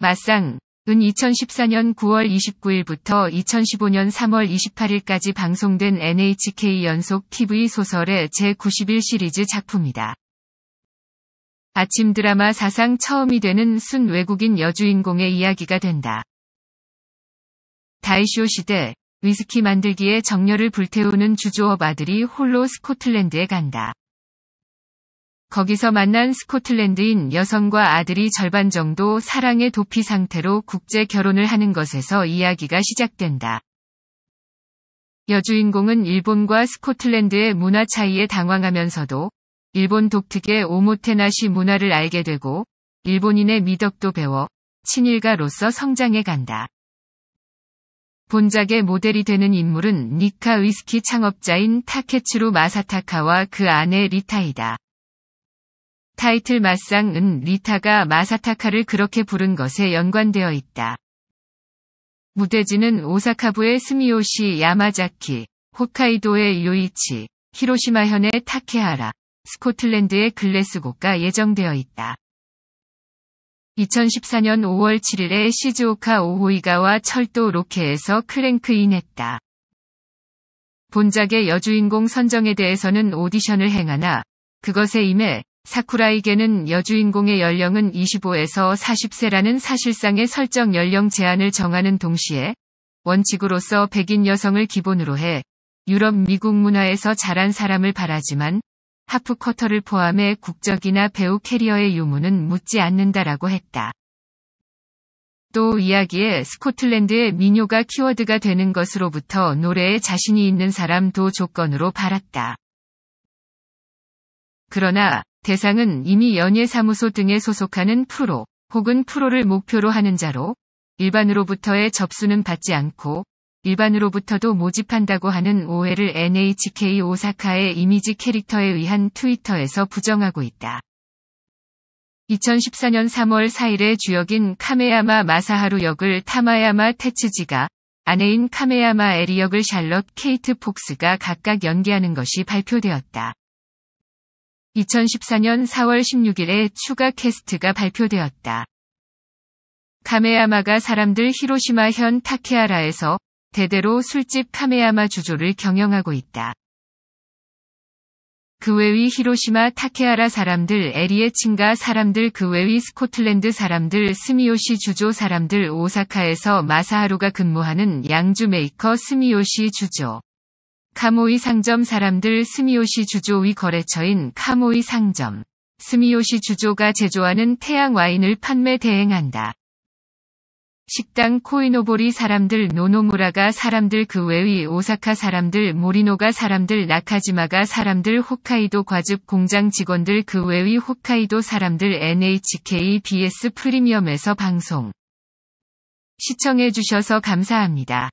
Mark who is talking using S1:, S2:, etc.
S1: 마상은 2014년 9월 29일부터 2015년 3월 28일까지 방송된 NHK 연속 TV 소설의 제91 시리즈 작품이다. 아침 드라마 사상 처음이 되는 순 외국인 여주인공의 이야기가 된다. 다이쇼 시대, 위스키 만들기에 정열을 불태우는 주조업 아들이 홀로 스코틀랜드에 간다. 거기서 만난 스코틀랜드인 여성과 아들이 절반 정도 사랑의 도피 상태로 국제 결혼을 하는 것에서 이야기가 시작된다. 여주인공은 일본과 스코틀랜드의 문화 차이에 당황하면서도 일본 독특의 오모테나시 문화를 알게 되고 일본인의 미덕도 배워 친일가로서 성장해 간다. 본작의 모델이 되는 인물은 니카 위스키 창업자인 타케츠루 마사타카와 그 아내 리타이다. 타이틀 맞상은 리타가 마사타카를 그렇게 부른 것에 연관되어 있다. 무대지는 오사카부의 스미요시 야마자키, 홋카이도의 요이치, 히로시마현의 타케하라, 스코틀랜드의 글래스고가 예정되어 있다. 2014년 5월 7일에 시즈오카 오호이가와 철도 로케에서 크랭크인했다. 본작의 여주인공 선정에 대해서는 오디션을 행하나 그것에 임해 사쿠라이게는 여주인공의 연령은 25에서 40세라는 사실상의 설정 연령 제한을 정하는 동시에 원칙으로서 백인 여성을 기본으로 해 유럽 미국 문화에서 자란 사람을 바라지만 하프 커터를 포함해 국적이나 배우 캐리어의 유무는 묻지 않는다라고 했다. 또 이야기에 스코틀랜드의 민요가 키워드가 되는 것으로부터 노래에 자신이 있는 사람도 조건으로 바랐다. 그러나 대상은 이미 연예사무소 등에 소속하는 프로 혹은 프로를 목표로 하는 자로 일반으로부터의 접수는 받지 않고 일반으로부터도 모집한다고 하는 오해를 NHK 오사카의 이미지 캐릭터에 의한 트위터에서 부정하고 있다. 2014년 3월 4일에 주역인 카메야마 마사하루 역을 타마야마 테츠지가 아내인 카메야마 에리 역을 샬럿 케이트 폭스가 각각 연기하는 것이 발표되었다. 2014년 4월 16일에 추가 캐스트가 발표되었다. 카메야마가 사람들 히로시마 현타케아라에서 대대로 술집 카메야마 주조를 경영하고 있다. 그외위 히로시마 타케아라 사람들 에리에친가 사람들 그외위 스코틀랜드 사람들 스미요시 주조 사람들 오사카에서 마사하루가 근무하는 양주 메이커 스미요시 주조 카모이 상점 사람들 스미요시 주조의 거래처인 카모이 상점. 스미요시 주조가 제조하는 태양 와인을 판매 대행한다. 식당 코이노보리 사람들 노노무라가 사람들 그 외의 오사카 사람들 모리노가 사람들 나카지마가 사람들 홋카이도 과즙 공장 직원들 그 외의 홋카이도 사람들 NHK BS 프리미엄에서 방송. 시청해주셔서 감사합니다.